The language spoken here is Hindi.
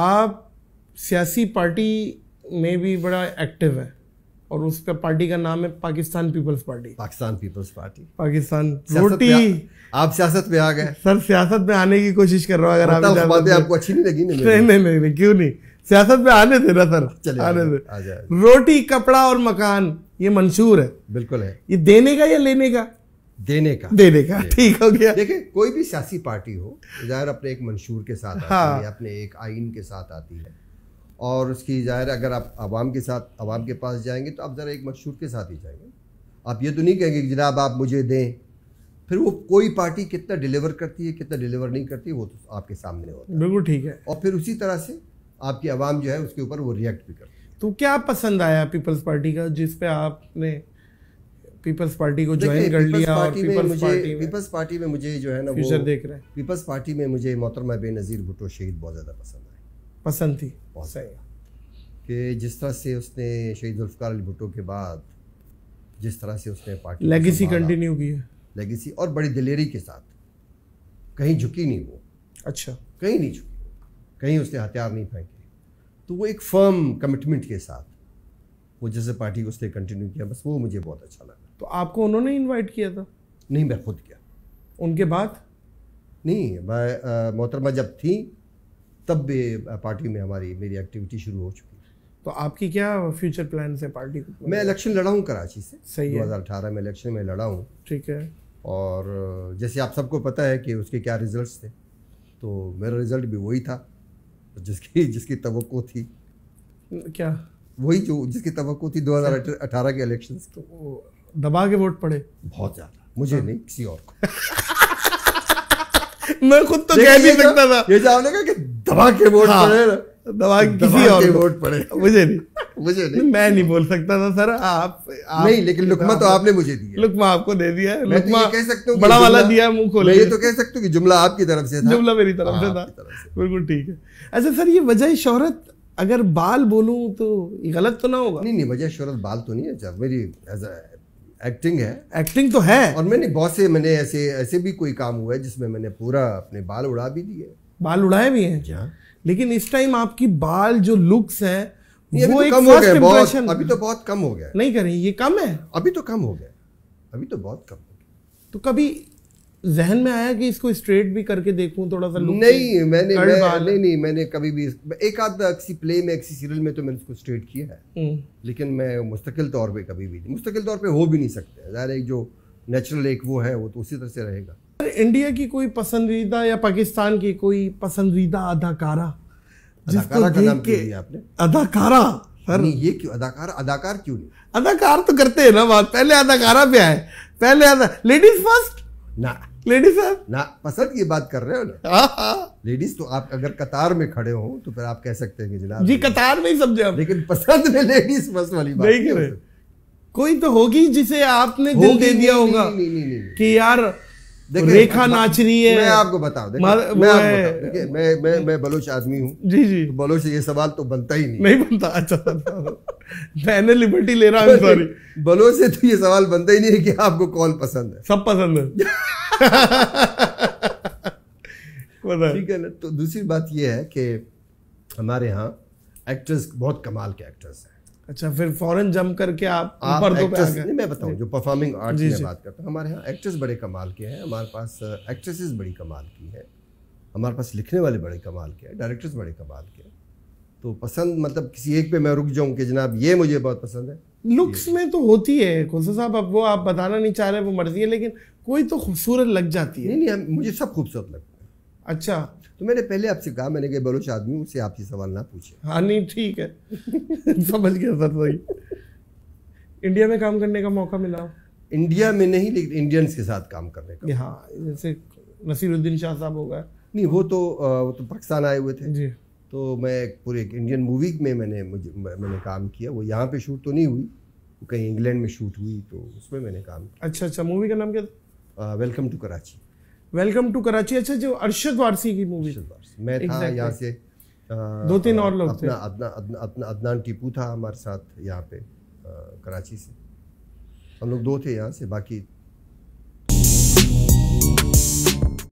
आप सियासी पार्टी में भी बड़ा एक्टिव है और उसका पार्टी का नाम है Pakistan People's Party Pakistan People's Party Pakistan रोटी आप सियासत में आ गए सर सियासत में आने की कोशिश कर रहा हूँ अगर आप बातें आपको अच्छी नहीं लगी नहीं नहीं नहीं नहीं क्यों नहीं सियासत में आने देना सर चले आने दे रोटी कपड़ा और मकान ये मंशूर है बिल्कुल है ये देने का या लेने का देने का देने का ठीक हो गया देखिए कोई भी सियासी पार्टी हो ज़ाहिर अपने एक मंशूर के साथ हाँ। आती है अपने एक आइन के साथ आती है और उसकी ज़ाहिर अगर आप आवाम के साथ आवाम के पास जाएंगे तो आप ज़रा एक मंशूर के साथ ही जाएंगे आप ये तो नहीं कहेंगे कि जनाब आप मुझे दें फिर वो कोई पार्टी कितना डिलीवर करती है कितना डिलीवर नहीं करती वो तो आपके सामने होता है बिल्कुल ठीक है और फिर उसी तरह से आपकी आवाम जो है उसके ऊपर वो रिएक्ट भी करती है तो क्या पसंद आया पीपल्स पार्टी का जिस पे आपने पीपल्स पार्टी को ज्वाइन कर लिया और पीपल्स पार्टी पीपल्स पार्टी में मुझे जो है ना फ्यूचर देख रहे हैं पीपल्स पार्टी में मुझे मोहतरमा बेनज़ीर भुटो शहीद बहुत ज़्यादा पसंद आए पसंद थी बहुत सही कि जिस तरह से उसने शहीद जुल्फकार अली भुटो के बाद जिस तरह से उसने पार्टी लेगेसी कंटिन्यू की है लेगेसी और बड़ी दिलेरी के साथ कहीं झुकी नहीं वो अच्छा कहीं नहीं झुकी कहीं उसने हथियार नहीं फेंके तो वो एक फर्म कमिटमेंट के साथ वो जैसे पार्टी को उसने कंटिन्यू किया बस वो मुझे बहुत अच्छा लगा तो आपको उन्होंने इनवाइट किया था नहीं मैं खुद गया उनके बाद नहीं मैं मोहतरमा जब थी तब भी पार्टी में हमारी मेरी एक्टिविटी शुरू हो चुकी तो आपकी क्या फ्यूचर प्लान है पार्टी को मैं इलेक्शन लड़ा हूँ कराची से सही दो हज़ार अठारह में इलेक्शन में लड़ा हूँ ठीक है और जैसे आप सबको पता है कि उसके क्या रिजल्ट्स थे तो मेरा रिजल्ट भी वही था जिसकी जिसकी तो थी क्या वही जो जिसकी तो थी दो हज़ार अठारह के इलेक्शन तो दबा के वोट पड़े बहुत ज्यादा मुझे नहीं किसी और को मैं खुद तो कह नहीं सकता था ये जाओ कहा कि दबा के वोट हाँ। पड़े दबा किसी और वोट पड़े मुझे नहीं मुझे नहीं मैं नहीं बोल सकता था सर आप, आप नहीं लेकिन लुकमा तो आपने मुझे दिया लुकमा आपको दे दिया तो लुकमा कह सकता हूँ बड़ा वाला दिया मुंह खोल ये तो कह सकता हूँ कि जुमला आपकी तरफ से था जुमला मेरी तरफ से हाँ, था बिल्कुल ठीक है अच्छा सर ये वजह शोहरत अगर बाल बोलूं तो गलत तो ना होगा नहीं नहीं वजह शोहरत बाल तो नहीं है जब मेरी एक्टिंग है एक्टिंग तो है और मैंने बहुत से मैंने ऐसे ऐसे भी कोई काम हुआ है जिसमें मैंने पूरा अपने बाल उड़ा भी दिए बाल उड़ाए भी हैं क्या हाँ। लेकिन इस टाइम आपकी बाल जो लुक्स है वो तो एक कम हो गया बहुत अभी तो बहुत कम हो गया नहीं करें ये कम है अभी तो कम हो गया अभी तो बहुत कम हो गया तो कभी जहन में आया कि इसको स्ट्रेट भी करके देखूं थोड़ा सा लुक नहीं मैंने मैं, नहीं नहीं मैंने कभी भी एक आध किसी प्ले में किसी सीरियल में तो मैंने उसको स्ट्रेट किया है हम्म। लेकिन मैं मुस्तकिल तौर पे कभी भी नहीं मुस्तकिल तौर पे हो भी नहीं सकते ज़ाहिर है जो नेचुरल एक वो है वो तो उसी तरह से रहेगा इंडिया की कोई पसंदीदा या पाकिस्तान की कोई पसंदीदा अदाकारा अदाकारा का नाम क्यों लिया आपने अदाकारा सर नहीं ये क्यों अदाकार अदाकार क्यों नहीं अदाकार तो करते हैं ना बात पहले अदाकारा पे आए पहले अदा लेडीज फर्स्ट ना लेडीज साहब ना पसंद की बात कर रहे हो ना लेडीज हाँ, हाँ। तो आप अगर कतार में खड़े हो तो फिर आप कह सकते हैं जनाब जी कतार में ही समझे हम लेकिन पसंद में लेडीज बस वाली बात नहीं कह कोई तो होगी जिसे आपने दिल दे दिया होगा कि यार रेखा नाच रही है मैं आपको बता मैं आपको मैं मैं मैं बलोच आदमी हूँ जी जी तो बलोच ये सवाल तो बनता ही नहीं नहीं बनता अच्छा, अच्छा, अच्छा। मैंने लिबर्टी ले रहा हूँ सॉरी बलोच से तो ये सवाल बनता ही नहीं है कि आपको कौन पसंद है सब पसंद है ठीक है ना तो दूसरी बात ये है कि हमारे यहाँ एक्टर्स बहुत कमाल के एक्टर्स हैं अच्छा फिर फॉरन जम करके आप ऊपर तो एक्टर्स नहीं मैं बताऊँ जो परफॉर्मिंग आर्ट की बात करता हूँ हमारे यहाँ एक्ट्रेस बड़े कमाल के हैं हमारे पास एक्ट्रेसेस uh, बड़ी कमाल की है हमारे पास लिखने वाले बड़े कमाल के हैं डायरेक्टर्स बड़े कमाल के हैं तो पसंद मतलब किसी एक पे मैं रुक जाऊँ कि जनाब ये मुझे बहुत पसंद है लुक्स में तो होती है खुलसा साहब अब वो आप बताना नहीं चाह रहे वो मर्जी है लेकिन कोई तो खूबसूरत लग जाती है नहीं नहीं मुझे सब खूबसूरत लगता है अच्छा तो मैंने पहले आपसे कहा मैंने कहा बलोच आदमी उसे आपसे सवाल ना पूछे हाँ नहीं ठीक है समझ गया सर वही इंडिया में काम करने का मौका मिला इंडिया में नहीं लेकिन इंडियंस के साथ काम करने का हाँ जैसे नसीरुद्दीन शाह साहब हो गए नहीं वो तो वो तो पाकिस्तान आए हुए थे जी तो मैं एक पूरे इंडियन मूवी में मैंने मैंने काम किया वो यहाँ पे शूट तो नहीं हुई वो कहीं इंग्लैंड में शूट हुई तो उसमें मैंने काम किया अच्छा अच्छा मूवी का नाम क्या था welcome to Karachi welcome to Karachi अच्छा जो अरशद वारसी की मूवी मैं था यहाँ से दो तीन और लोग अपना अपना अपना अदनान टीपू था हमारे साथ यहाँ पे कराची से हम लोग दो थे यहाँ से बाकी